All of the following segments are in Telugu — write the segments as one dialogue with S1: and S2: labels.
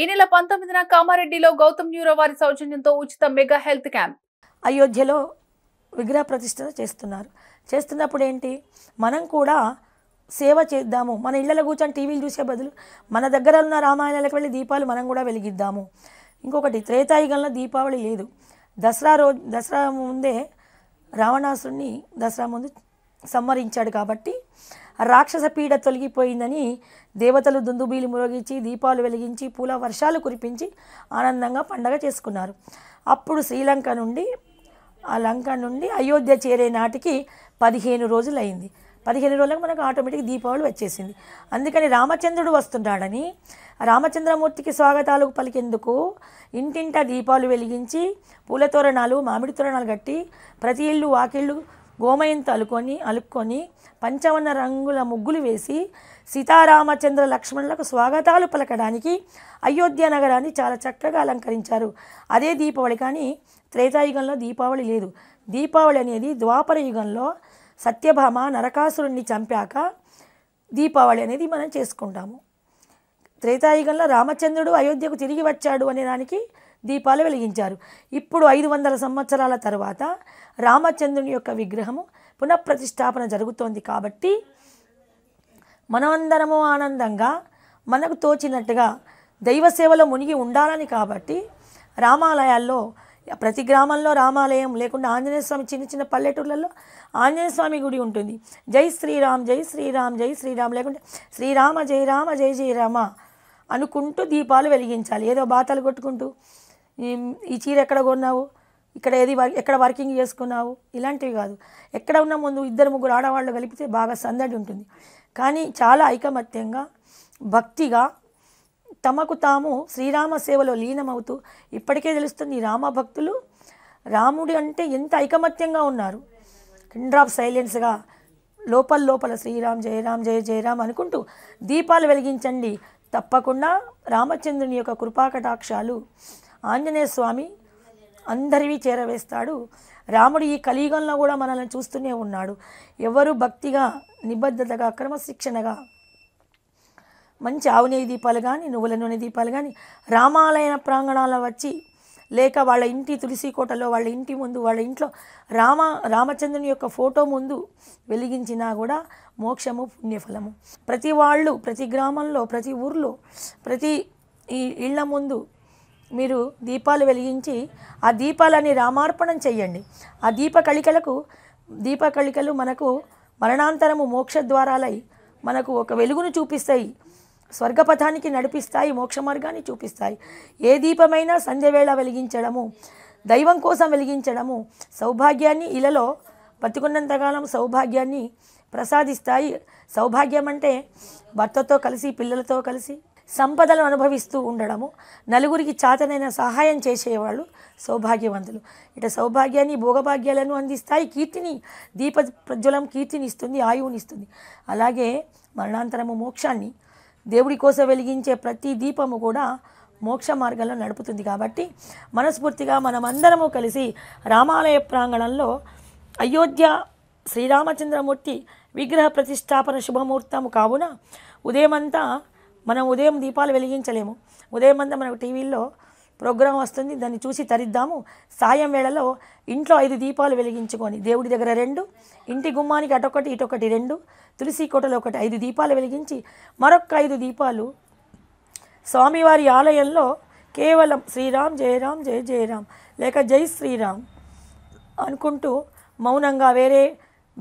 S1: ఈ నెల పంతొమ్మిదిన కామారెడ్డిలో గౌతమ్ న్యూరో వారి సౌజన్యంతో ఉచిత మెగా హెల్త్ క్యాంప్ అయోధ్యలో విగ్రహ ప్రతిష్ట చేస్తున్నారు చేస్తున్నప్పుడు ఏంటి మనం కూడా సేవ చేద్దాము మన ఇళ్ళలో కూర్చొని టీవీలు చూసే బదులు మన దగ్గర ఉన్న రామాయణాలకు వెళ్ళి దీపాలు మనం కూడా వెలిగిద్దాము ఇంకొకటి త్రేతాయుగంలో దీపావళి లేదు దసరా రోజు దసరా ముందే రావణాసుని దసరా ముందు సంహరించాడు కాబట్టి రాక్షస పీడ తొలగిపోయిందని దేవతలు దుందుబీలు మురగించి దీపాలు వెలిగించి పూల వర్షాలు కురిపించి ఆనందంగా పండగ చేసుకున్నారు అప్పుడు శ్రీలంక నుండి ఆ లంక నుండి అయోధ్య చేరే నాటికి పదిహేను రోజులైంది పదిహేను రోజులకు మనకు ఆటోమేటిక్ దీపావళి వచ్చేసింది అందుకని రామచంద్రుడు వస్తున్నాడని రామచంద్రమూర్తికి స్వాగతాలు పలికేందుకు ఇంటింట దీపాలు వెలిగించి పూల తోరణాలు మామిడి తోరణాలు కట్టి ప్రతి ఇల్లు వాకిళ్ళు గోమయంతో అలుకొని అలుక్కొని పంచవన్న రంగుల ముగ్గులు వేసి సీతారామచంద్ర లక్ష్మణులకు స్వాగతాలు పలకడానికి అయోధ్య నగరాన్ని చాలా చక్కగా అలంకరించారు అదే దీపావళి కానీ త్రేతాయుగంలో దీపావళి లేదు దీపావళి అనేది ద్వాపర యుగంలో సత్యభామ నరకాసురుణ్ణి చంపాక దీపావళి అనేది మనం చేసుకుంటాము త్రేతాయుగంలో రామచంద్రుడు అయోధ్యకు తిరిగి వచ్చాడు అనే దానికి దీపాలు వెలిగించారు ఇప్పుడు ఐదు వందల సంవత్సరాల తర్వాత రామచంద్రుని యొక్క విగ్రహము పునఃప్రతిష్టాపన జరుగుతోంది కాబట్టి మనమందరము ఆనందంగా మనకు తోచినట్టుగా దైవ సేవలో మునిగి ఉండాలని కాబట్టి రామాలయాల్లో ప్రతి గ్రామంలో రామాలయం లేకుండా ఆంజనేయ స్వామి చిన్న చిన్న పల్లెటూర్లలో ఆంజనేయ స్వామి గుడి ఉంటుంది జై శ్రీరామ్ జై శ్రీరామ్ జై శ్రీరామ్ లేకుంటే శ్రీరామ జై రామ జై జై రామ అనుకుంటూ దీపాలు వెలిగించాలి ఏదో బాతలు కొట్టుకుంటూ ఈ చీర ఎక్కడ కొన్నావు ఇక్కడ ఏది ఎక్కడ వర్కింగ్ చేసుకున్నావు ఇలాంటివి కాదు ఎక్కడ ఉన్న ముందు ఇద్దరు ముగ్గురు ఆడవాళ్ళు కలిపితే బాగా సందడి ఉంటుంది కానీ చాలా ఐకమత్యంగా భక్తిగా తమకు తాము శ్రీరామ సేవలో లీనమవుతూ ఇప్పటికే తెలుస్తుంది రామ భక్తులు రాముడి అంటే ఎంత ఐకమత్యంగా ఉన్నారు కిండ్ ఆఫ్ సైలెన్స్గా లోపల లోపల శ్రీరామ్ జయరామ్ జయ జయరామ్ అనుకుంటూ దీపాలు వెలిగించండి తప్పకుండా రామచంద్రుని యొక్క కృపాకటాక్షాలు ఆంజనేయ స్వామి అందరివి చేరవేస్తాడు రాముడు ఈ కలియుగంలో కూడా మనల్ని చూస్తూనే ఉన్నాడు ఎవరు భక్తిగా నిబద్ధతగా క్రమశిక్షణగా మంచి ఆవునేయి దీపాలు కానీ నువ్వుల నూనె దీపాలు కానీ రామాలయన ప్రాంగణాల వచ్చి లేక వాళ్ళ ఇంటి తులసి కోటలో వాళ్ళ ఇంటి ముందు వాళ్ళ ఇంట్లో రామ రామచంద్రుని యొక్క ఫోటో ముందు వెలిగించినా కూడా మోక్షము పుణ్యఫలము ప్రతి వాళ్ళు ప్రతి గ్రామంలో ప్రతి ఊర్లో ప్రతి ఈ ఇళ్ల ముందు మీరు దీపాలు వెలిగించి ఆ దీపాలని రామార్పణం చేయండి ఆ దీపకళికలకు దీపకళికలు మనకు మరణాంతరము మోక్ష మనకు ఒక వెలుగును చూపిస్తాయి స్వర్గపథానికి నడిపిస్తాయి మోక్ష మార్గాన్ని చూపిస్తాయి ఏ దీపమైనా సంధ్యవేళ వెలిగించడము దైవం కోసం వెలిగించడము సౌభాగ్యాన్ని ఇలలో బతుకున్నంతకాలం సౌభాగ్యాన్ని ప్రసాదిస్తాయి సౌభాగ్యం అంటే భర్తతో కలిసి పిల్లలతో కలిసి సంపదలు అనుభవిస్తూ ఉండడము నలుగురికి చాతనైన సహాయం చేసేవాళ్ళు సౌభాగ్యవంతులు ఇట సౌభాగ్యాన్ని భోగభాగ్యాలను అందిస్తాయి కీర్తిని దీప ప్రజ్వలం కీర్తినిస్తుంది ఆయువునిస్తుంది అలాగే మరణాంతరము మోక్షాన్ని దేవుడి కోసం వెలిగించే ప్రతి దీపము కూడా మోక్ష మార్గంలో నడుపుతుంది కాబట్టి మనస్ఫూర్తిగా మనమందరము కలిసి రామాలయ ప్రాంగణంలో అయోధ్య శ్రీరామచంద్రమూర్తి విగ్రహ ప్రతిష్టాపన శుభముహూర్తము కావున ఉదయమంతా మనం ఉదయం దీపాలు వెలిగించలేము ఉదయం అంతా మనకు టీవీల్లో ప్రోగ్రాం వస్తుంది దాన్ని చూసి తరిద్దాము సాయం వేళలో ఇంట్లో ఐదు దీపాలు వెలిగించుకొని దేవుడి దగ్గర రెండు ఇంటి గుమ్మానికి అటొకటి ఇటొకటి రెండు తులసి కోటలో ఒకటి ఐదు దీపాలు వెలిగించి మరొక ఐదు దీపాలు స్వామివారి ఆలయంలో కేవలం శ్రీరామ్ జయరామ్ జయ రామ్ లేక జై శ్రీరామ్ అనుకుంటూ మౌనంగా వేరే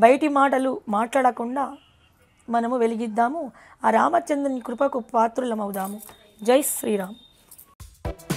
S1: బయటి మాటలు మాట్లాడకుండా మనము వెలిగిద్దాము ఆ రామచంద్రుని కృపకు పాత్రులమవుదాము జై శ్రీరామ్